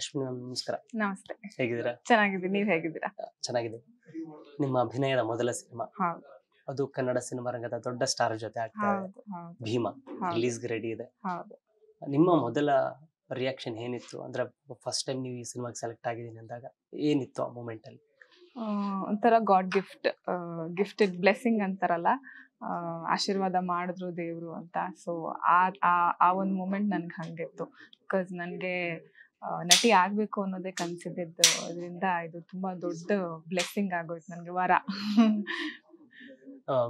ಅಶ್ವಿನಿ ನಮಸ್ಕಾರ ನಮಸ್ತೆ ಹೇಗಿದ್ದೀರಾ ಚೆನ್ನಾಗಿದ್ದೀನಿ ನೀವು ಹೇಗಿದ್ದೀರಾ ಚೆನ್ನಾಗಿದೆ ನಿಮ್ಮ ಅಭಿನಯದ ಮೊದಲ ಸಿನಿಮಾ ಅದು ಕನ್ನಡ ಸಿನಿಮಾ ರಂಗದ ದೊಡ್ಡ ಸ್ಟಾರ್ ಜೊತೆ ಆಗ್ತಾ ಭೀಮಾ ರಿಲೀಸ್ ರೆಡಿ ಇದೆ ನಿಮ್ಮ ಮೊದಲ ರಿಯಾಕ್ಷನ್ ಏನಿತ್ತು ಅಂದ್ರೆ ಫಸ್ಟ್ ಟೈಮ್ ನೀವು ಈ ಸಿನಿಮಾಗೆ ಸೆಲೆಕ್ಟ್ ಆಗಿದ್ದೀನಿ ಅಂದಾಗ ಏನಿತ್ತು ಆ ಮೂಮೆಂಟ್ ಅಲ್ಲಿ ಒಂಥರ ಗಾಡ್ ಗಿಫ್ಟ್ ಗಿಫ್ಟೆಡ್ ಬ್ಲೆಸ್ಸಿಂಗ್ ಅಂತಾರಲ್ಲ ಆಶೀರ್ವಾದ ಮಾಡಿದ್ರು ದೇವರು ಅಂತ ಸೊ ಆ ಆ ಒಂದು ಮೂಮೆಂಟ್ ನನ್ಗೆ ಹಂಗಿತ್ತು ಬಿಕಾಸ್ ನನಗೆ ನಟಿ ಆಗ್ಬೇಕು ಅನ್ನೋದೇ ಕನ್ಸಿದ್ದು ಅದರಿಂದ ಇದು ತುಂಬಾ ದೊಡ್ಡ ಬ್ಲೆಸ್ಸಿಂಗ್ ಆಗೋಯ್ತು ನನ್ಗೆ ವಾರ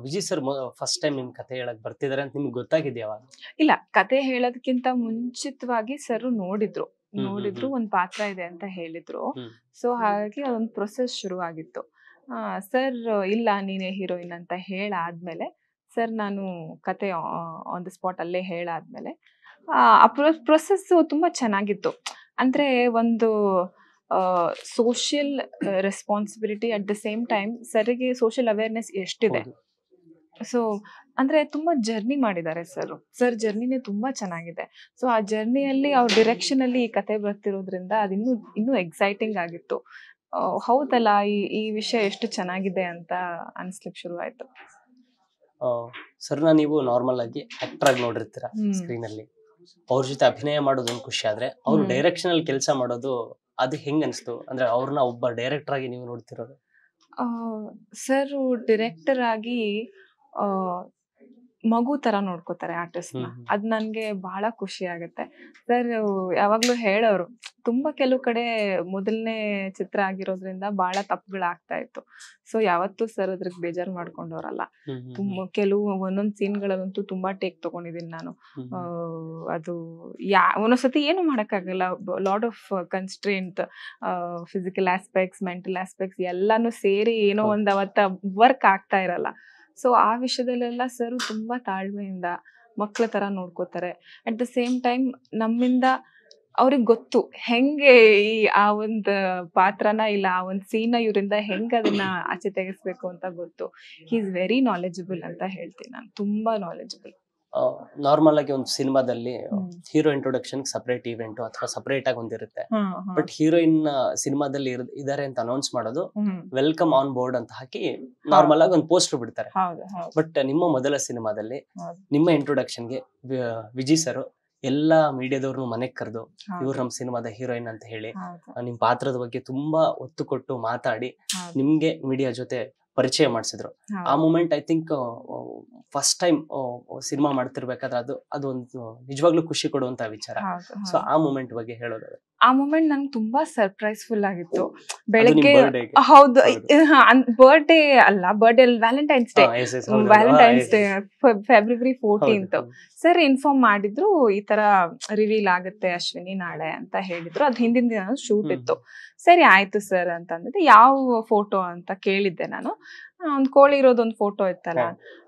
ವಿಜಯ್ ಸರ್ ಫಸ್ಟ್ ಟೈಮ್ ನಿಮ್ ಕತೆ ಹೇಳಕ್ ಬರ್ತಿದಾರೆ ಅಂತ ನಿಮ್ಗೆ ಗೊತ್ತಾಗಿದ್ಯಾವ ಇಲ್ಲ ಕತೆ ಹೇಳೋದಕ್ಕಿಂತ ಮುಂಚಿತವಾಗಿ ಸರ್ ನೋಡಿದ್ರು ನೋಡಿದ್ರು ಒಂದ್ ಪಾತ್ರ ಇದೆ ಅಂತ ಹೇಳಿದ್ರು ಸೊ ಹಾಗಾಗಿ ಅದೊಂದು ಪ್ರೊಸೆಸ್ ಶುರು ಆಗಿತ್ತು ಸರ್ ಇಲ್ಲ ನೀನೇ ಹೀರೋಯಿನ್ ಅಂತ ಹೇಳಾದ್ಮೇಲೆ ಸರ್ ನಾನು ಕತೆ ಆನ್ ದ ಸ್ಪಾಟ್ ಅಲ್ಲೇ ಹೇಳಾದ್ಮೇಲೆ ಆ ಪ್ರೊಸೆಸ್ ತುಂಬಾ ಚೆನ್ನಾಗಿತ್ತು ಅಂದ್ರೆ ಒಂದು social responsibility at the same time ಸರಿಗೆ ಸೋಷಿಯಲ್ ಅವೇರ್ನೆಸ್ ಎಷ್ಟಿದೆ ಸೊ ಅಂದ್ರೆ ತುಂಬಾ ಜರ್ನಿ ಮಾಡಿದ್ದಾರೆ ಸರ್ ಸರ್ ಜರ್ನಿನೇ ತುಂಬಾ ಚೆನ್ನಾಗಿದೆ ಸೊ ಆ ಜರ್ನಿಯಲ್ಲಿ ಅವ್ರ ಡಿರೆಕ್ಷನ್ ಅಲ್ಲಿ ಈ ಕತೆ ಬರ್ತಿರೋದ್ರಿಂದ ಅದಿನ್ನೂ ಇನ್ನೂ ಎಕ್ಸೈಟಿಂಗ್ ಆಗಿತ್ತು ಹೌದಲ್ಲ ಈ ಈ ವಿಷಯ ಎಷ್ಟು ಚೆನ್ನಾಗಿದೆ ಅಂತ ಅನ್ಸ್ಲಿಕ್ಕೆ ಶುರುವಾಯ್ತು ಸರ್ ನೀವು ನಾರ್ಮಲ್ ಆಗಿ ಆಕ್ಟರ್ ಆಗಿ ನೋಡಿರ್ತೀರಾ ಸ್ಕ್ರೀನ್ ಅಲ್ಲಿ ಅವ್ರ ಜೊತೆ ಅಭಿನಯ ಮಾಡೋದು ಒಂದು ಖುಷಿ ಆದ್ರೆ ಅವ್ರ ಡೈರೆಕ್ಷನ್ ಅಲ್ಲಿ ಕೆಲಸ ಮಾಡೋದು ಅದು ಹೆಂಗ್ ಅನಿಸ್ತು ಅಂದ್ರೆ ಅವ್ರನ್ನ ಒಬ್ಬ ಡೈರೆಕ್ಟರ್ ಆಗಿ ನೀವು ನೋಡ್ತಿರೋದು ಸರ್ ಡೈರೆಕ್ಟರ್ ಆಗಿ ಮಗು ತರ ನೋಡ್ಕೋತಾರೆ ಆರ್ಟಿಸ್ಟ್ ಅದ್ ನನ್ಗೆ ಬಹಳ ಖುಷಿ ಆಗತ್ತೆ ಸರ್ ಯಾವಾಗ್ಲೂ ಹೇಳೋರು ತುಂಬಾ ಕೆಲವು ಕಡೆ ಮೊದಲನೇ ಚಿತ್ರ ಆಗಿರೋದ್ರಿಂದ ಬಹಳ ತಪ್ಪುಗಳಾಗ್ತಾ ಇತ್ತು ಸೊ ಯಾವತ್ತು ಸರ್ ಅದ್ರಗ್ ಬೇಜಾರ್ ಮಾಡ್ಕೊಂಡವ್ರಲ್ಲ ಕೆಲವು ಒಂದೊಂದ್ ಸೀನ್ ತುಂಬಾ ಟೇಕ್ ತಗೊಂಡಿದ್ದೀನಿ ನಾನು ಅದು ಯಾ ಒಂದೊಂದ್ಸತಿ ಏನು ಮಾಡಕ್ಕಾಗಲ್ಲ lot of constraint physical aspects mental aspects ಎಲ್ಲಾನು ಸೇರಿ ಏನೋ ಒಂದ್ ಅವತ್ತ ವರ್ಕ್ ಆಗ್ತಾ ಇರಲ್ಲ ಸೊ ಆ ವಿಷಯದಲ್ಲೆಲ್ಲ ಸರ್ ತುಂಬ ತಾಳ್ಮೆಯಿಂದ ಮಕ್ಕಳ ಥರ ನೋಡ್ಕೋತಾರೆ ಅಟ್ ದ ಸೇಮ್ ಟೈಮ್ ನಮ್ಮಿಂದ ಅವ್ರಿಗೆ ಗೊತ್ತು ಹೆಂಗೆ ಈ ಆ ಒಂದು ಪಾತ್ರನ ಇಲ್ಲ ಆ ಒಂದು ಸೀನ ಇವರಿಂದ ಹೆಂಗೆ ಅದನ್ನ ಆಚೆ ತೆಗೆಸ್ಬೇಕು ಅಂತ ಗೊತ್ತು ಹಿ ಇಸ್ ವೆರಿ ನಾಲೆಜಬಲ್ ಅಂತ ಹೇಳ್ತೀನಿ ನಾನು ತುಂಬ ನಾಲೆಜಬಲ್ ನಾರ್ಮಲ್ ಆಗಿ ಒಂದು ಸಿನಿಮಾದಲ್ಲಿ ಹೀರೋ ಇಂಟ್ರೊಡಕ್ಷನ್ ಸಪರೇಟ್ ಈವೆಂಟ್ ಅಥವಾ ಸಪರೇಟ್ ಆಗಿ ಒಂದಿರುತ್ತೆ ಬಟ್ ಹೀರೋಯಿನ್ ಸಿನಿಮಾದಲ್ಲಿ ಇದಾರೆ ಅಂತ ಅನೌನ್ಸ್ ಮಾಡೋದು ವೆಲ್ಕಮ್ ಆನ್ ಬೋರ್ಡ್ ಅಂತ ಹಾಕಿ ನಾರ್ಮಲ್ ಆಗಿ ಒಂದು ಪೋಸ್ಟರ್ ಬಿಡ್ತಾರೆ ಬಟ್ ನಿಮ್ಮ ಮೊದಲ ಸಿನಿಮಾದಲ್ಲಿ ನಿಮ್ಮ ಗೆ ವಿಜಿ ಸರ್ ಎಲ್ಲಾ ಮೀಡಿಯಾದವ್ರನ್ನು ಮನೆಗ್ ಕರೆದು ಇವ್ರು ನಮ್ ಸಿನಿಮಾದ ಹೀರೋಯಿನ್ ಅಂತ ಹೇಳಿ ನಿಮ್ ಪಾತ್ರದ ಬಗ್ಗೆ ತುಂಬಾ ಒತ್ತು ಕೊಟ್ಟು ಮಾತಾಡಿ ನಿಮ್ಗೆ ಮೀಡಿಯಾ ಜೊತೆ ಪರಿಚಯ ಮಾಡಿಸಿದ್ರು ಆ moment I think first time ಸಿನಿಮಾ ಮಾಡ್ತಿರ್ಬೇಕಾದ್ರೆ ಅದು ಅದೊಂದು ನಿಜವಾಗ್ಲೂ ಖುಷಿ ಕೊಡುವಂತ ವಿಚಾರ ಸೊ ಆ ಮೂಮೆಂಟ್ ಬಗ್ಗೆ ಹೇಳೋದಾದ್ರೆ ಆ ಮೂಮೆಂಟ್ ನಂಗೆ ತುಂಬಾ ಸರ್ಪ್ರೈಸ್ಫುಲ್ ಆಗಿತ್ತು ಬೆಳಿಗ್ಗೆ ಹೌದು ಬರ್ಡೇ ಅಲ್ಲ birthday Valentine's day Valentine's day February fourteenth sir inform ಮಾಡಿದ್ರು ಈ ತರ ರಿವೀಲ್ ಆಗುತ್ತೆ ಅಶ್ವಿನಿ ನಾಳೆ ಅಂತ ಹೇಳಿದ್ರು ಅದ್ ಹಿಂದಿನ ದಿನ ಶೂಟ್ ಇತ್ತು ಸರಿ ಆಯ್ತು ಸರ್ ಅಂತಂದ್ರೆ ಯಾವ ಫೋಟೋ ಅಂತ ಕೇಳಿದ್ದೆ ನಾನು ಒಂದು ಕೋಳಿ ಇರೋದೊಂದು ಫೋಟೋ ಇತ್ತಲ್ಲ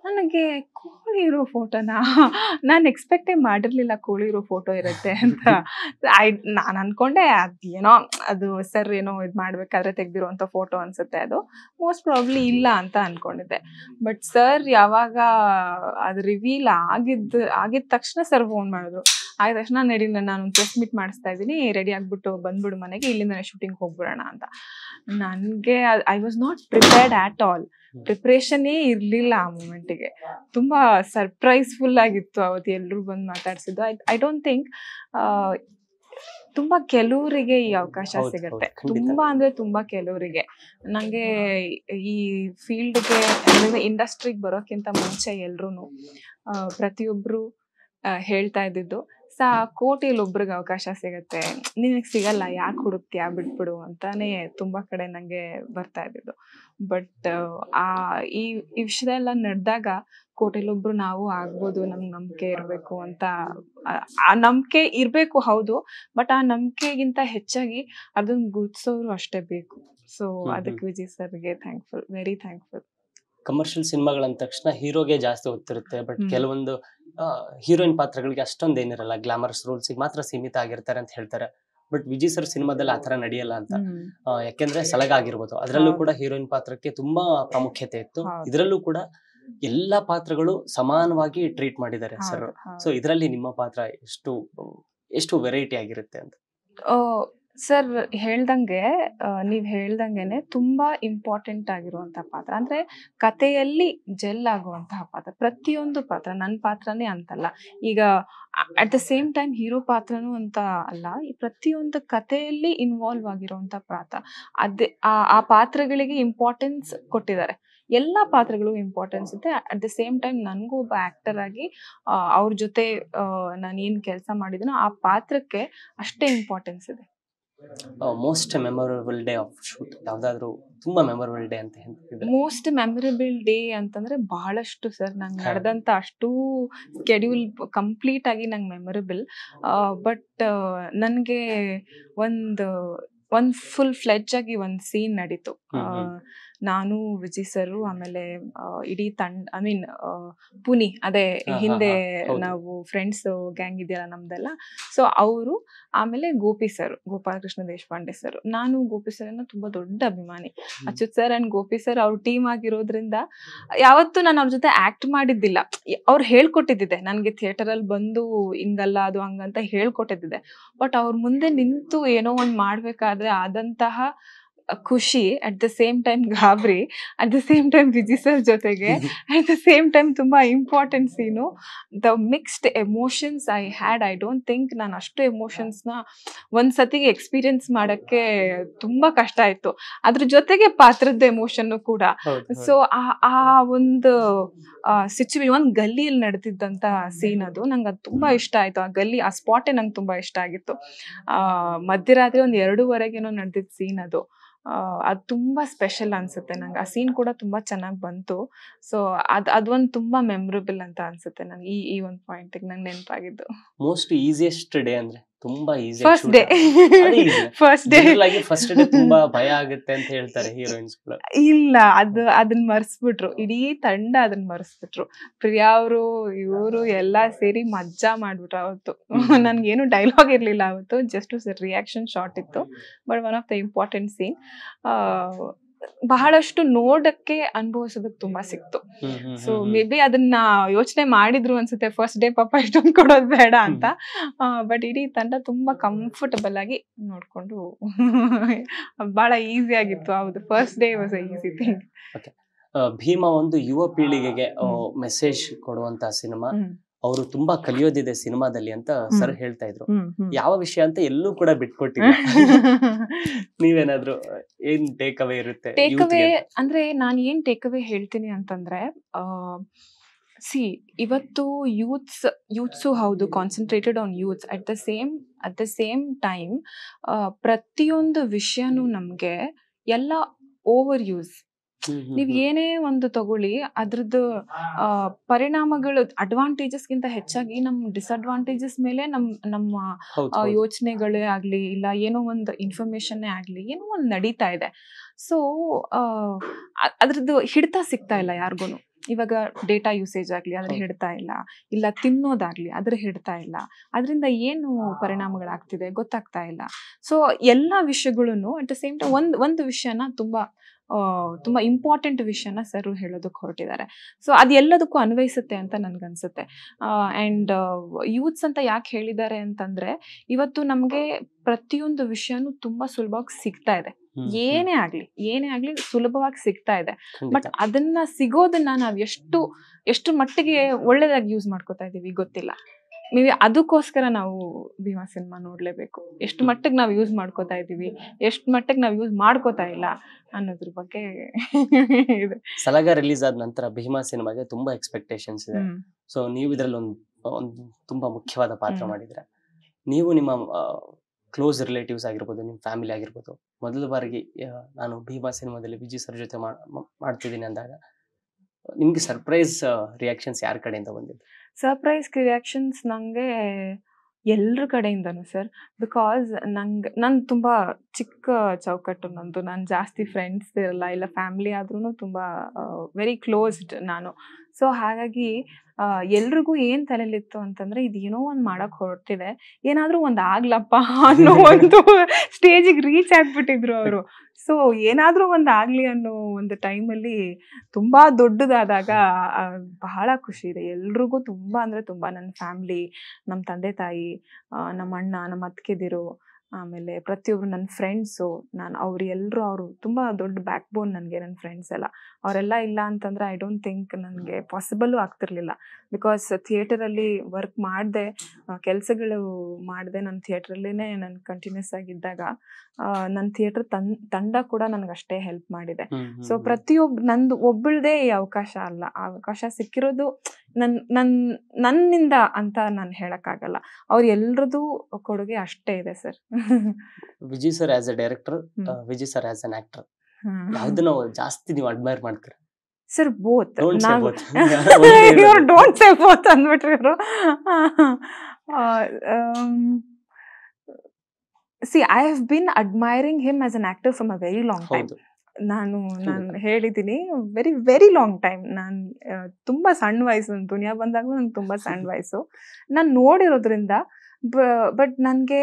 ನನಗೆ ಕೋಳಿ ಇರೋ ಫೋಟೋನ ನಾನು ಎಕ್ಸ್ಪೆಕ್ಟೇ ಮಾಡಿರಲಿಲ್ಲ ಕೋಳಿ ಇರೋ ಫೋಟೋ ಇರುತ್ತೆ ಅಂತ ಐ ನಾನು ಅನ್ಕೊಂಡೆ ಏನೋ ಅದು ಸರ್ ಏನೋ ಇದು ಮಾಡ್ಬೇಕಾದ್ರೆ ತೆಗೆದಿರುವಂಥ ಫೋಟೋ ಅನ್ಸುತ್ತೆ ಅದು ಮೋಸ್ಟ್ ಪ್ರಾಬ್ಲಿ ಇಲ್ಲ ಅಂತ ಅನ್ಕೊಂಡಿದ್ದೆ ಬಟ್ ಸರ್ ಯಾವಾಗ ಅದು ರಿವೀಲ್ ಆಗಿದ್ದು ಆಗಿದ ತಕ್ಷಣ ಸರ್ ಫೋನ್ ಮಾಡಿದ್ರು ಆದ ತಕ್ಷಣ ನಡಿ ನಾನು ಪ್ರೆಸ್ ಮೀಟ್ ಮಾಡಿಸ್ತಾ ಇದ್ದೀನಿ ರೆಡಿ ಆಗಿಬಿಟ್ಟು ಬಂದ್ಬಿಡು ಮನೆಗೆ ಇಲ್ಲಿಂದ ಶೂಟಿಂಗ್ ಹೋಗ್ಬಿಡೋಣ ಅಂತ ನನಗೆ I was not prepared at all ಪ್ರಿಪ್ರೇಷನ್ನೇ ಇರಲಿಲ್ಲ ಆ ಮೂಮೆಂಟಿಗೆ ತುಂಬ ಸರ್ಪ್ರೈಸ್ಫುಲ್ ಆಗಿತ್ತು ಅವತ್ತು ಎಲ್ಲರೂ ಬಂದು ಮಾತಾಡ್ಸಿದ್ದು ಐ ಐ ಡೋಂಟ್ ಥಿಂಕ್ ತುಂಬಾ ಕೆಲವರಿಗೆ ಈ ಅವಕಾಶ ಸಿಗುತ್ತೆ ತುಂಬಾ ಅಂದ್ರೆ ತುಂಬಾ ಕೆಲವರಿಗೆ ನಂಗೆ ಈ ಫೀಲ್ಡ್ಗೆ ಇಂಡಸ್ಟ್ರಿಗೆ ಬರೋಕ್ಕಿಂತ ಮುಂಚೆ ಎಲ್ರು ಪ್ರತಿಯೊಬ್ರು ಹೇಳ್ತಾ ಇದ್ದಿದ್ದು ಆ ಕೋಟೆಯಲ್ಲಿ ಒಬ್ರಿಗೆ ಅವಕಾಶ ಸಿಗತ್ತೆ ನಿನಗೆ ಸಿಗಲ್ಲ ಯಾಕೆ ಹುಡುಕ್ತೀಯ ಬಿಟ್ಬಿಡು ಅಂತಾನೆ ತುಂಬಾ ಕಡೆ ನಂಗೆ ಬರ್ತಾ ಇದ್ದಿದ್ದು ಬಟ್ ಆ ಈ ವಿಷಯ ಎಲ್ಲ ನಡೆದಾಗ ಕೋಟೆಲೊಬ್ರು ನಾವು ಆಗ್ಬೋದು ನಮ್ ನಂಬಿಕೆ ಇರಬೇಕು ಅಂತ ಆ ನಂಬಿಕೆ ಇರಬೇಕು ಹೌದು ಬಟ್ ಆ ನಂಬಿಕೆಗಿಂತ ಹೆಚ್ಚಾಗಿ ಅದನ್ನ ಗುರುತಿಸೋರು ಅಷ್ಟೇ ಬೇಕು ಸೊ ಅದಕ್ಕೆ ವಿಜಯ್ ಸರ್ಗೆ ಥ್ಯಾಂಕ್ಫುಲ್ ವೆರಿ ಥ್ಯಾಂಕ್ಫುಲ್ ಕಮರ್ಷಿಯಲ್ ಸಿನಿಮಾಗಳಂದ ತಕ್ಷಣ ಹೀರೋಗೆ ಜಾಸ್ತಿ ಒತ್ತಿರುತ್ತೆ ಬಟ್ ಕೆಲವೊಂದು ಹೀರೋಯಿನ್ ಪಾತ್ರಗಳಿಗೆ ಅಷ್ಟೊಂದು ಏನಿರಲ್ಲ ಗ್ಲಾಮರ್ಸ್ ರೂಲ್ಸ್ ಮಾತ್ರ ಸೀಮಿತ ಆಗಿರ್ತಾರೆ ಅಂತ ಹೇಳ್ತಾರೆ ಬಟ್ ವಿಜಯ್ ಸರ್ ಸಿನಿಮಾದಲ್ಲಿ ಆತರ ನಡೆಯಲ್ಲ ಅಂತ ಯಾಕೆಂದ್ರೆ ಸಲಗ ಆಗಿರ್ಬೋದು ಅದರಲ್ಲೂ ಕೂಡ ಹೀರೋಯಿನ್ ಪಾತ್ರಕ್ಕೆ ತುಂಬಾ ಪ್ರಾಮುಖ್ಯತೆ ಇತ್ತು ಇದರಲ್ಲೂ ಕೂಡ ಎಲ್ಲಾ ಪಾತ್ರಗಳು ಸಮಾನವಾಗಿ ಟ್ರೀಟ್ ಮಾಡಿದ್ದಾರೆ ಸರ್ ಸೊ ಇದರಲ್ಲಿ ನಿಮ್ಮ ಪಾತ್ರ ಎಷ್ಟು ಎಷ್ಟು ವೆರೈಟಿ ಆಗಿರುತ್ತೆ ಅಂತ ಸರ್ ಹೇಳ್ದಂಗೆ ನೀವು ಹೇಳ್ದಂಗೆನೆ ತುಂಬಾ ಇಂಪಾರ್ಟೆಂಟ್ ಆಗಿರುವಂತಹ ಪಾತ್ರ ಅಂದ್ರೆ ಕಥೆಯಲ್ಲಿ ಜೆಲ್ ಆಗುವಂತಹ ಪಾತ್ರ ಪ್ರತಿಯೊಂದು ಪಾತ್ರ ನನ್ನ ಪಾತ್ರನೇ ಅಂತಲ್ಲ ಈಗ at the same time hero ಪಾತ್ರನೂ ಅಂತ ಅಲ್ಲ ಈ ಪ್ರತಿಯೊಂದು ಕಥೆಯಲ್ಲಿ ಇನ್ವಾಲ್ವ್ ಆಗಿರುವಂತಹ ಪಾತ್ರ ಅದೇ ಆ ಪಾತ್ರಗಳಿಗೆ ಇಂಪಾರ್ಟೆನ್ಸ್ ಕೊಟ್ಟಿದ್ದಾರೆ ಎಲ್ಲ ಪಾತ್ರಗಳು ಇಂಪಾರ್ಟೆನ್ಸ್ ಇದೆ ಅಟ್ ದ ಸೇಮ್ ಟೈಮ್ ನನಗೂ ಒಬ್ಬ ಆಕ್ಟರ್ ಆಗಿ ಅವ್ರ ಜೊತೆ ನಾನು ಏನು ಕೆಲಸ ಮಾಡಿದನೋ ಆ ಪಾತ್ರಕ್ಕೆ ಅಷ್ಟೇ ಇಂಪಾರ್ಟೆನ್ಸ್ ಇದೆ most memorable day of shoot ಯಾವ್ದಾದ್ರು ತುಂಬಾ ಮೆಮೊರಬಲ್ ಡೇ ಅಂತ ಮೋಸ್ಟ್ ಮೆಮೊರಬಲ್ ಡೇ ಅಂತಂದ್ರೆ ಬಹಳಷ್ಟು ಸರ್ ನಂಗೆ ನಡೆದಂತ ಅಷ್ಟು ಸ್ಕೆಡ್ಯೂಲ್ ಕಂಪ್ಲೀಟ್ ಆಗಿ ನಂಗೆ ಮೆಮೊರಬಲ್ ಬಟ್ ನನಗೆ ಒಂದು ಒಂದು ಫುಲ್ ಫ್ಲೆಜ್ ಆಗಿ ಒಂದು ಸೀನ್ ನಡೀತು ನಾನು ವಿಜಯ್ ಸರ್ ಆಮೇಲೆ ಇಡೀ ತಂಡ ಐ ಮೀನ್ ಪುನಿ ಅದೇ ಹಿಂದೆ ನಾವು ಫ್ರೆಂಡ್ಸ್ ಗ್ಯಾಂಗ್ ಇದೆಯಲ್ಲ ನಮ್ದೆಲ್ಲ ಸೊ ಅವರು ಆಮೇಲೆ ಗೋಪಿ ಸರ್ ಗೋಪಾಲಕೃಷ್ಣ ದೇಶಪಾಂಡೆ ಸರ್ ನಾನು ಗೋಪಿ ಸರ್ ತುಂಬಾ ದೊಡ್ಡ ಅಭಿಮಾನಿ Achyut sir and Gopi sir ಅವ್ರ ಟೀಮ್ ಆಗಿರೋದ್ರಿಂದ ಯಾವತ್ತೂ ನಾನು ಅವ್ರ ಜೊತೆ ಆಕ್ಟ್ ಮಾಡಿದ್ದಿಲ್ಲ ಅವ್ರು ಹೇಳ್ಕೊಟ್ಟಿದ್ದಿದೆ ನನಗೆ ಥಿಯೇಟರ್ ಅಲ್ಲಿ ಬಂದು ಹಿಂಗಲ್ಲ ಅದು ಹಂಗಂತ ಹೇಳ್ಕೊಟ್ಟಿದ್ದಿದೆ ಬಟ್ ಅವ್ರ ಮುಂದೆ ನಿಂತು ಏನೋ ಒಂದು ಮಾಡ್ಬೇಕಾದ್ರೆ ಆದಂತಹ ಖುಷಿ ಅಟ್ ದ ಸೇಮ್ ಟೈಮ್ ಗಾಬ್ರಿ at the same time Viji sir ಜೊತೆಗೆ ಅಟ್ ದ ಸೇಮ್ ಟೈಮ್ ತುಂಬ important scene the mixed emotions I had I don't think ನಾನು ಅಷ್ಟು ಎಮೋಷನ್ಸ್ನ ಒಂದು ಸತಿಗೆ ಎಕ್ಸ್ಪೀರಿಯನ್ಸ್ ಮಾಡೋಕ್ಕೆ ತುಂಬ ಕಷ್ಟ ಆಯಿತು ಅದ್ರ ಜೊತೆಗೆ ಪಾತ್ರದ ಎಮೋಷನ್ನು ಕೂಡ ಸೊ ಆ ಒಂದು ಸಿಚುವೇಷನ್ ಒಂದು ಗಲ್ಲಿಯಲ್ಲಿ ನಡೆದಿದ್ದಂಥ ಸೀನ್ ಅದು ನಂಗೆ ಅದು ತುಂಬ ಇಷ್ಟ ಆಯಿತು ಆ ಗಲ್ಲಿ ಆ ಸ್ಪಾಟೇ ನಂಗೆ ತುಂಬ ಇಷ್ಟ ಆಗಿತ್ತು ಮಧ್ಯರಾತ್ರಿ ಒಂದು ಎರಡೂವರೆಗೇನೋ ನಡೆದಿದ್ದ ಸೀನ್ ಅದು ಅದು ತುಂಬ ಸ್ಪೆಷಲ್ ಅನ್ಸುತ್ತೆ ನಂಗೆ ಆ ಸೀನ್ ಕೂಡ ತುಂಬ ಚೆನ್ನಾಗಿ ಬಂತು ಸೊ ಅದು ಅದೊಂದು ತುಂಬ ಮೆಮೊರೇಬಲ್ ಅಂತ ಅನ್ಸುತ್ತೆ ನಂಗೆ ಈ ಈ ಒಂದು ಪಾಯಿಂಟಿಗೆ ನಂಗೆ ನೆನಪಾಗಿದ್ದು ಮೋಸ್ಟ್ ಈಸಿಯೆಸ್ಟ್ ಡೇ ಅಂದರೆ ತುಂಬಾ first day first day first day ತುಂಬಾ ಭಯ ಆಗುತ್ತೆ ಅಂತ ಹೇಳ್ತಾರೆ ಇಲ್ಲ ಅದು ಅದನ್ನ ಮರ್ಸ್ಬಿಟ್ರು ಇಡೀ ತಂಡ ಅದನ್ನ ಮರ್ಸ್ಬಿಟ್ರು ಪ್ರಿಯಾ ಅವರು ಇವರು ಎಲ್ಲಾ ಸೇರಿ ಮಜ್ಜಾ ಮಾಡ್ಬಿಟ್ರು ಅವತ್ತು ಏನು ಡೈಲಾಗ್ ಇರ್ಲಿಲ್ಲ ಅವತ್ತು ಜಸ್ಟ್ ರಿಯಾಕ್ಷನ್ ಶಾರ್ಟ್ ಇತ್ತು but one of the important scene ಬಹಳಷ್ಟು ನೋಡಕ್ಕೆ ಅನುಭವಿಸೋದಕ್ಕೆ ತುಂಬಾ ಸಿಕ್ತು ಸೊ ಮೇ ಬಿ ಅದನ್ನ ಯೋಚನೆ ಮಾಡಿದ್ರು ಅನ್ಸುತ್ತೆ ಫಸ್ಟ್ ಡೇ ಪಾಪ ಇಷ್ಟೊಂದು ಕೊಡೋದು ಬೇಡ ಅಂತ ಬಟ್ ಇಡೀ ತಂಡ ತುಂಬಾ ಕಂಫರ್ಟಬಲ್ ಆಗಿ ನೋಡ್ಕೊಂಡು ಬಹಳ ಈಸಿ ಆಗಿತ್ತು ಹೌದು first day was easy thing Bheema ಒಂದು ಯುವ ಪೀಳಿಗೆಗೆ ಮೆಸೇಜ್ ಕೊಡುವಂತಹ ಸಿನಿಮಾ ಅವರು ತುಂಬಾ ಕಲಿಯೋದಿದೆ ಸಿನಿಮಾದಲ್ಲಿ ಅಂತ ಸರ್ ಹೇಳ್ತಾ ಇದ್ರು ಯಾವ ವಿಷಯ ಅಂತ ಎಲ್ಲೂ ಕೂಡ ಬಿಟ್ಕೊಟ್ಟಿದ್ರು ನೀವೇನಾದ್ರು ಏನ್ ಟೇಕ್ ಅವೇ ಇರುತ್ತೆ ಟೇಕ್ ಅವೇ ಅಂದ್ರೆ ನಾನ್ ಏನ್ ಟೇಕ್ ಅವೇ ಹೇಳ್ತೀನಿ ಅಂತಂದ್ರೆ ಸಿ ಇವತ್ತು ಯೂತ್ಸ್ ಯೂತ್ಸು ಹೌದು concentrated on youths at the same at the same time ಪ್ರತಿಯೊಂದು ವಿಷಯನೂ ನಮಗೆ ಎಲ್ಲ ಓವರ್ ಯೂಸ್ ನೀವ್ ಏನೇ ಒಂದು ತಗೊಳ್ಳಿ ಅದ್ರದ್ದು ಪರಿಣಾಮಗಳು ಅಡ್ವಾಂಟೇಜಸ್ ಗಿಂತ ಹೆಚ್ಚಾಗಿ ನಮ್ ಡಿಸ್ಅಡ್ವಾಂಟೇಜಸ್ ಮೇಲೆ ನಮ್ ನಮ್ಮ ಯೋಚನೆಗಳೇ ಆಗ್ಲಿ ಇಲ್ಲ ಏನೋ ಒಂದು ಇನ್ಫಾರ್ಮೇಶನ್ ಆಗ್ಲಿ ಏನೋ ಒಂದು ನಡೀತಾ ಇದೆ ಸೊ ಅದ್ರದ್ದು ಹಿಡಿತ ಸಿಗ್ತಾ ಇಲ್ಲ ಯಾರಿಗೂ ಇವಾಗ ಡೇಟಾ ಯೂಸೇಜ್ ಆಗ್ಲಿ ಅದ್ರ ಹಿಡ್ತಾ ಇಲ್ಲ ಇಲ್ಲ ತಿನ್ನೋದಾಗ್ಲಿ ಅದ್ರ ಹಿಡ್ತಾ ಇಲ್ಲ ಅದರಿಂದ ಏನು ಪರಿಣಾಮಗಳಾಗ್ತಿದೆ ಗೊತ್ತಾಗ್ತಾ ಇಲ್ಲ ಸೊ ಎಲ್ಲ ವಿಷಯಗಳನ್ನು ಅಟ್ ದ ಸೇಮ್ ಟೈಮ್ ಒಂದು ಒಂದು ವಿಷಯನ ತುಂಬಾ ತುಂಬಾ ಇಂಪಾರ್ಟೆಂಟ್ ವಿಷಯನ ಸರ್ ಹೇಳೋದಕ್ಕೆ ಹೊರಟಿದ್ದಾರೆ ಸೊ ಎಲ್ಲದಕ್ಕೂ ಅನ್ವಯಿಸುತ್ತೆ ಅಂತ ನನ್ಗನ್ಸುತ್ತೆ ಅಂಡ್ ಯೂತ್ಸ್ ಅಂತ ಯಾಕೆ ಹೇಳಿದ್ದಾರೆ ಅಂತಂದ್ರೆ ಇವತ್ತು ನಮಗೆ ಪ್ರತಿಯೊಂದು ವಿಷಯನೂ ತುಂಬಾ ಸುಲಭವಾಗಿ ಸಿಗ್ತಾ ಇದೆ ಏನೇ ಆಗ್ಲಿ ಏನೇ ಆಗ್ಲಿ ಸುಲಭವಾಗಿ ಸಿಗ್ತಾ ಇದೆ ಬಟ್ ಅದನ್ನ ಸಿಗೋದನ್ನ ನಾವ್ ಎಷ್ಟು ಎಷ್ಟು ಮಟ್ಟಿಗೆ ಒಳ್ಳೇದಾಗಿ ಯೂಸ್ ಮಾಡ್ಕೋತಾ ಇದೀವಿ ಗೊತ್ತಿಲ್ಲ ಮೇ ಬಿ ಅದಕ್ಕೋಸ್ಕರ ನಾವು ಭೀಮಾ ಸಿನಿಮಾ ನೋಡಲೇಬೇಕು ಎಷ್ಟು ಮಟ್ಟಿಗೆ ನಾವು ಯೂಸ್ ಮಾಡ್ಕೋತಾ ಇದ್ದೀವಿ ಎಷ್ಟು ಮಟ್ಟಿಗೆ ನಾವು ಯೂಸ್ ಮಾಡ್ಕೋತಾ ಇಲ್ಲ ಅನ್ನೋದ್ರ ಬಗ್ಗೆ ಇದೆ ಸಲಗ ರಿಲೀಸ್ ಆದ ನಂತರ ಭೀಮಾ ಸಿನಿಮಾಗೆ ತುಂಬಾ ಎಕ್ಸ್ಪೆಕ್ಟೇಷನ್ಸ್ ಇದೆ ಸೊ ನೀವು ಇದರಲ್ಲಿ ಒಂದು ಒಂದು ತುಂಬಾ ಮುಖ್ಯವಾದ ಪಾತ್ರ ಮಾಡಿದ್ರೆ ನೀವು ನಿಮ್ಮ ಕ್ಲೋಸ್ ರಿಲೇಟಿವ್ಸ್ ಆಗಿರ್ಬೋದು ನಿಮ್ಮ ಫ್ಯಾಮಿಲಿ ಆಗಿರ್ಬೋದು ಮೊದಲ ಬಾರಿಗೆ ನಾನು ಭೀಮಾ ಸಿನಿಮಾದಲ್ಲಿ ವಿಜಯ್ ಸರ್ ಜೊತೆ ಮಾಡ್ತಿದ್ದೀನಿ ಅಂದಾಗ ನಿಮ್ಗೆ ಸರ್ಪ್ರೈಸ್ ರಿಯಾಕ್ಷನ್ಸ್ ಯಾರ ಕಡೆಯಿಂದ ಬಂದಿದ್ದು ಸರ್ಪ್ರೈಸ್ ರಿಯಾಕ್ಷನ್ಸ್ ನಂಗೆ ಎಲ್ಲರ ಕಡೆಯಿಂದನೂ ಸರ್ ಬಿಕಾಸ್ ನಂಗೆ ನನ್ನ ತುಂಬ ಚಿಕ್ಕ ಚೌಕಟ್ಟು ನಂದು ನಾನು ಜಾಸ್ತಿ ಫ್ರೆಂಡ್ಸ್ ಇರಲ್ಲ ಇಲ್ಲ ಫ್ಯಾಮಿಲಿ ಆದ್ರೂ ತುಂಬ ವೆರಿ ಕ್ಲೋಸ್ಡ್ ನಾನು ಸೊ ಹಾಗಾಗಿ ಎಲ್ರಿಗೂ ಏನು ತಲೆಯಲ್ಲಿತ್ತು ಅಂತಂದರೆ ಇದೇನೋ ಒಂದು ಮಾಡೋಕ್ಕೆ ಹೊರಟಿದೆ ಏನಾದರೂ ಒಂದು ಆಗ್ಲಪ್ಪ ಅನ್ನೋ ಒಂದು ಸ್ಟೇಜಿಗೆ ರೀಚ್ ಆಗಿಬಿಟ್ಟಿದ್ರು ಅವರು ಸೊ ಏನಾದರೂ ಒಂದು ಆಗಲಿ ಅನ್ನೋ ಒಂದು ಟೈಮಲ್ಲಿ ತುಂಬ ದೊಡ್ಡದಾದಾಗ ಬಹಳ ಖುಷಿ ಇದೆ ಎಲ್ರಿಗೂ ತುಂಬ ಅಂದರೆ ತುಂಬ ನನ್ನ ಫ್ಯಾಮ್ಲಿ ನಮ್ಮ ತಂದೆ ತಾಯಿ ನಮ್ಮ ಅಣ್ಣ ನಮ್ಮ ಅತ್ತಿಗೆದಿರು ಆಮೇಲೆ ಪ್ರತಿಯೊಬ್ರು ನನ್ನ ಫ್ರೆಂಡ್ಸು ನಾನು ಅವ್ರು ಎಲ್ಲರೂ ಅವರು ತುಂಬ ದೊಡ್ಡ ಬ್ಯಾಕ್ ಬೋನ್ ನನಗೆ ನನ್ನ ಫ್ರೆಂಡ್ಸ್ ಎಲ್ಲ ಅವರೆಲ್ಲ ಇಲ್ಲ ಅಂತಂದ್ರೆ ಐ ಡೋಂಟ್ ಥಿಂಕ್ ನನಗೆ ಪಾಸಿಬಲ್ಲು ಆಗ್ತಿರ್ಲಿಲ್ಲ ಬಿಕಾಸ್ ಥಿಯೇಟರಲ್ಲಿ ವರ್ಕ್ ಮಾಡಿದೆ ಕೆಲಸಗಳು ಮಾಡಿದೆ ನನ್ನ ಥಿಯೇಟ್ರಲ್ಲೇ ನಾನು ಕಂಟಿನ್ಯೂಸ್ ಆಗಿದ್ದಾಗ ನನ್ನ ಥಿಯೇಟರ್ ತನ್ ತಂಡ ಕೂಡ ನನಗೆ ಅಷ್ಟೇ ಹೆಲ್ಪ್ ಮಾಡಿದೆ ಸೊ ಪ್ರತಿಯೊಬ್ಬ ನಂದು ಒಬ್ಬಳದೇ ಈ ಅವಕಾಶ ಅಲ್ಲ ಆ ಅವಕಾಶ ಸಿಕ್ಕಿರೋದು ನನ್ನ ನನ್ನ ನನ್ನಿಂದ ಅಂತ ನಾನು ಹೇಳಕ್ಕಾಗಲ್ಲ ಅವ್ರು ಎಲ್ರದ್ದು ಕೊಡುಗೆ ಅಷ್ಟೇ ಇದೆ sir Vijay sir as a director Vijay sir as an actor ಯಾವ್ದು ನಾವು ಜಾಸ್ತಿ ನೀವು ಅಡ್ಮೈರ್ ಮಾಡ್ತೀರ ಸರ್ ಬೋತ್ ಇವರು ಡೋಂಟ್ ಸೇ ಬೋತ್ ಅಂದ್ಬಿಟ್ರಿ ಇವರು see I have been admiring him as an actor from a very long time ನಾನು ನಾನು ಹೇಳಿದ್ದೀನಿ ವೆರಿ ವೆರಿ ಲಾಂಗ್ ಟೈಮ್ ನಾನು ತುಂಬ ಸಣ್ಣ ವಯಸ್ಸು ದುನಿಯಾ ಬಂದಾಗಲೂ ನಂಗೆ ತುಂಬ ಸಣ್ಣ ವಯಸ್ಸು ನಾನು ನೋಡಿರೋದ್ರಿಂದ ಬಟ್ ನನಗೆ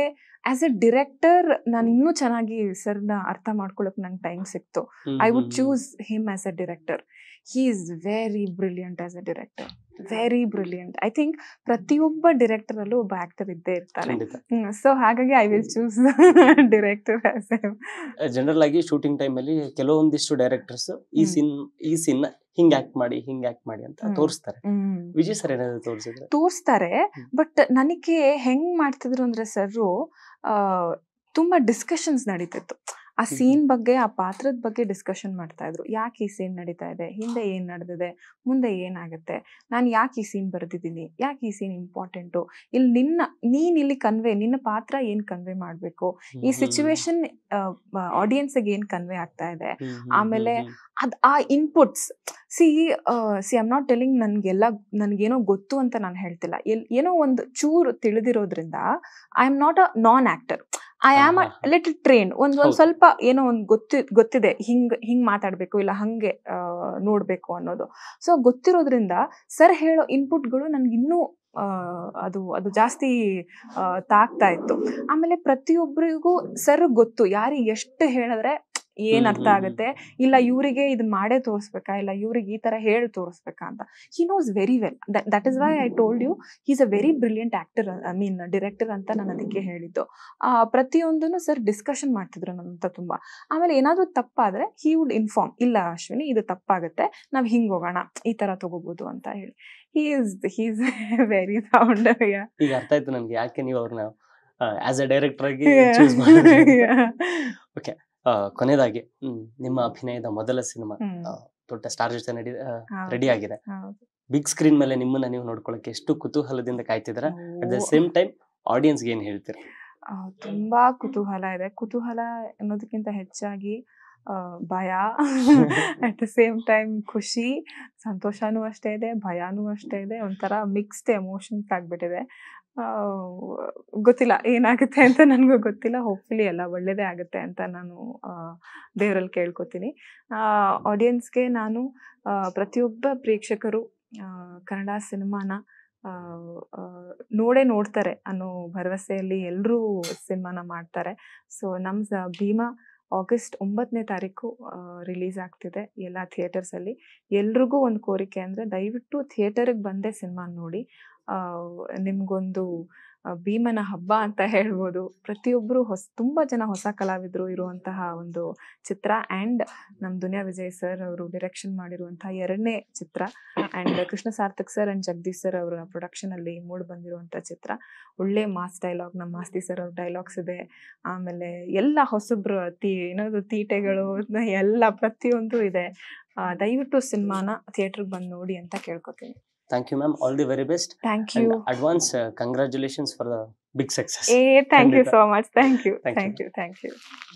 ಆಸ್ ಎ ಡಿರೆಕ್ಟರ್ ನಾನು ಇನ್ನೂ ಚೆನ್ನಾಗಿ ಸರ್ನ ಅರ್ಥ ಮಾಡ್ಕೊಳಕ್ ನಂಗೆ ಟೈಮ್ ಸಿಕ್ತು I would choose him as a director he is very brilliant as a director very brilliant I think ಪ್ರತಿಯೊಬ್ಬ ಡಿರೆಕ್ಟರ್ ಅಲ್ಲೂ ಒಬ್ಬ ಆಕ್ಟರ್ ಇದ್ದೇ ಇರ್ತಾರೆ ಸೊ ಹಾಗಾಗಿ I will choose director general ಆಗಿ ಶೂಟಿಂಗ್ ಟೈಮ್ ಅಲ್ಲಿ ಕೆಲವೊಂದಿಷ್ಟು ಡೈರೆಕ್ಟರ್ಸ್ ಈ ಸಿನ್ ಈ ಸಿನ್ ಹಿಂಗ್ ಆಕ್ಟ್ ಮಾಡಿ ಹಿಂಗ್ ಆಕ್ಟ್ ಮಾಡಿ ಅಂತ ತೋರಿಸ್ತಾರೆ ವಿಜಯ್ ಸರ್ ಏನಾದ್ರು ತೋರಿಸಿದ್ರೆ ತೋರಿಸ್ತಾರೆ ಬಟ್ ನನಗೆ ಹೆಂಗ್ ಮಾಡ್ತಿದ್ರು ಅಂದ್ರೆ ಸರ್ ತುಂಬಾ ಡಿಸ್ಕಷನ್ಸ್ ನಡೀತಿತ್ತು ಆ ಸೀನ್ ಬಗ್ಗೆ ಆ ಪಾತ್ರದ ಬಗ್ಗೆ ಡಿಸ್ಕಷನ್ ಮಾಡ್ತಾ ಇದ್ರು ಯಾಕೆ ಈ ಸೀನ್ ನಡೀತಾ ಇದೆ ಹಿಂದೆ ಏನ್ ನಡೆದಿದೆ ಮುಂದೆ ಏನಾಗುತ್ತೆ ನಾನು ಯಾಕೆ ಈ ಸೀನ್ ಬರೆದಿದ್ದೀನಿ ಯಾಕೆ ಈ ಸೀನ್ ಇಂಪಾರ್ಟೆಂಟು ಇಲ್ಲಿ ನಿನ್ನ ನೀನ್ ಇಲ್ಲಿ ಕನ್ವೆ ನಿನ್ನ ಪಾತ್ರ ಏನ್ ಕನ್ವೆ ಮಾಡಬೇಕು ಈ ಸಿಚುವೇಶನ್ ಆಡಿಯನ್ಸ್ಗೆ ಏನ್ ಕನ್ವೆ ಆಗ್ತಾ ಇದೆ ಆಮೇಲೆ ಅದ್ ಆ inputs see see I'm not telling ನನ್ಗೆಲ್ಲ ನನ್ಗೇನೋ ಗೊತ್ತು ಅಂತ ನಾನು ಹೇಳ್ತಿಲ್ಲ ಎಲ್ ಏನೋ ಒಂದು ಚೂರು ತಿಳಿದಿರೋದ್ರಿಂದ I am not a non actor I am little train ಒಂದ್ ಸ್ವಲ್ಪ ಏನೋ ಒಂದ್ ಗೊತ್ತಿ ಗೊತ್ತಿದೆ ಹಿಂಗ್ ಹಿಂಗ್ ಮಾತಾಡ್ಬೇಕು ಇಲ್ಲ ಹಂಗೆ ನೋಡ್ಬೇಕು ಅನ್ನೋದು ಸೊ ಗೊತ್ತಿರೋದ್ರಿಂದ ಸರ್ ಹೇಳೋ ಇನ್ಪುಟ್ಗಳು ನನ್ಗೆ ಇನ್ನೂ ಅದು ಅದು ಜಾಸ್ತಿ ತಾಕ್ತಾ ಇತ್ತು ಆಮೇಲೆ ಪ್ರತಿಯೊಬ್ಬರಿಗೂ ಸರ್ ಗೊತ್ತು ಯಾರಿಗೆ ಎಷ್ಟು ಹೇಳಿದ್ರೆ ಏನ್ ಅರ್ಥ ಆಗುತ್ತೆ ಇಲ್ಲ ಇವರಿಗೆ ಇದು ಮಾಡೇ ತೋರಿಸ್ಬೇಕಾ ಇಲ್ಲ ಇವ್ರಿಗೆ ಈ ತರ ಹೇಳಿ ತೋರಿಸ್ಬೇಕಾ ಅಂತ he knows very well that is why I told you is a very brilliant actor I mean director ಅಂತ ನಾನು ಅದಕ್ಕೆ ಹೇಳಿದ್ದು ಆ ಪ್ರತಿಯೊಂದನ್ನು ಸರ್ ಡಿಸ್ಕಷನ್ ಮಾಡ್ತಿದ್ರು ನನ್ನ ತುಂಬಾ ಆಮೇಲೆ ಏನಾದ್ರೂ ತಪ್ಪಾದ್ರೆ ಹಿ ವುಡ್ ಇನ್ಫಾರ್ಮ್ ಇಲ್ಲ ಅಶ್ವಿನಿ ಇದು ತಪ್ಪಾಗುತ್ತೆ ನಾವ್ ಹಿಂಗ್ ಹೋಗೋಣ ಈ ತರ ತಗೋಬಹುದು ಅಂತ ಹೇಳಿ he is he is very sound ಈಗ ಅರ್ಥ ಆಯ್ತು ನನ್ಗೆ ಯಾಕೆ ನೀವು ಅವ್ರನ್ನ ಆಸ್ ಅ ಡೈರೆಕ್ಟರ್ ಆಗಿ ಓಕೆ ಕೊನೆದಾಗಿ ನಿಮ್ಮ ಅಭಿನಯದ ಮೊದಲ ಸಿನಿಮಾ ದೊಡ್ಡ ಸ್ಟಾರ್ ಜೊತೆ ರೆಡಿ ಆಗಿದೆ ಬಿಗ್ ಸ್ಕ್ರೀನ್ ಮೇಲೆ ನಿಮ್ಮನ್ನ ನೀವು ನೋಡ್ಕೊಳಕ್ಕೆ ಎಷ್ಟು ಕುತೂಹಲದಿಂದ ಕಾಯ್ತಿದ್ರ at the same time audience ಏನ್ ಹೇಳ್ತೀರಾ ತುಂಬಾ ಕುತೂಹಲ ಇದೆ ಕುತೂಹಲ ಅನ್ನೋದಕ್ಕಿಂತ ಹೆಚ್ಚಾಗಿ ಭಯ ಅಟ್ ದ ಸೇಮ್ ಟೈಮ್ ಖುಷಿ ಸಂತೋಷನೂ ಅಷ್ಟೇ ಇದೆ ಭಯನೂ ಅಷ್ಟೇ ಇದೆ ಒಂಥರ ಮಿಕ್ಸ್ಡ್ ಎಮೋಷನ್ಸ್ ಆಗ್ಬಿಟ್ಟಿದೆ ಗೊತ್ತಿಲ್ಲ ಏನಾಗುತ್ತೆ ಅಂತ ನನಗೂ ಗೊತ್ತಿಲ್ಲ ಹೋಪ್ಫುಲಿ ಎಲ್ಲ ಒಳ್ಳೆಯದೇ ಆಗುತ್ತೆ ಅಂತ ನಾನು ದೇವರಲ್ಲಿ ಕೇಳ್ಕೊತೀನಿ ಆಡಿಯನ್ಸ್ಗೆ ನಾನು ಪ್ರತಿಯೊಬ್ಬ ಪ್ರೇಕ್ಷಕರು ಕನ್ನಡ ಸಿನಿಮಾನ ನೋಡೇ ನೋಡ್ತಾರೆ ಅನ್ನೋ ಭರವಸೆಯಲ್ಲಿ ಎಲ್ಲರೂ ಸಿನಿಮಾನ ಮಾಡ್ತಾರೆ ಸೊ ನಮ್ಮ ಭೀಮಾ ಆಗಸ್ಟ್ ಒಂಬತ್ತನೇ ತಾರೀಕು ರಿಲೀಸ್ ಆಗ್ತಿದೆ ಎಲ್ಲ ಥಿಯೇಟರ್ಸಲ್ಲಿ ಎಲ್ರಿಗೂ ಒಂದು ಕೋರಿಕೆ ಅಂದರೆ ದಯವಿಟ್ಟು ಥಿಯೇಟರಿಗೆ ಬಂದೇ ಸಿನಿಮಾ ನೋಡಿ ನಿಮ್ಗೊಂದು ಭೀಮನ ಹಬ್ಬ ಅಂತ ಹೇಳ್ಬೋದು ಪ್ರತಿಯೊಬ್ಬರು ಹೊಸ ತುಂಬ ಜನ ಹೊಸ ಕಲಾವಿದರು ಇರುವಂತಹ ಒಂದು ಚಿತ್ರ ಆ್ಯಂಡ್ ನಮ್ಮ ದುನಿಯಾ ವಿಜಯ್ ಸರ್ ಅವರು ಡಿರೆಕ್ಷನ್ ಮಾಡಿರುವಂತಹ ಎರಡನೇ ಚಿತ್ರ and Krishna Sarthak sir and Jagadish sir ಅವರ ಪ್ರೊಡಕ್ಷನಲ್ಲಿ ಮೂಡ್ ಬಂದಿರುವಂಥ ಚಿತ್ರ ಒಳ್ಳೆ ಮಾಸ್ ಡೈಲಾಗ್ ನಮ್ಮ ಮಾಸ್ತಿ ಸರ್ ಅವ್ರ ಡೈಲಾಗ್ಸ್ ಇದೆ ಆಮೇಲೆ ಎಲ್ಲ ಹೊಸಬ್ರು ತೀ ಏನಾದ್ರು ತೀಟೆಗಳು ಎಲ್ಲ ಪ್ರತಿಯೊಂದು ಇದೆ ದಯವಿಟ್ಟು ಸಿನಿಮಾನ ಥಿಯೇಟ್ರಿಗೆ ಬಂದು ನೋಡಿ ಅಂತ ಕೇಳ್ಕೊತೀನಿ Thank you, ma'am. All the very best. Thank you. And advance uh, congratulations for the big success. Hey, eh, thank you so much. Thank you. Thank, thank you. you. Thank you.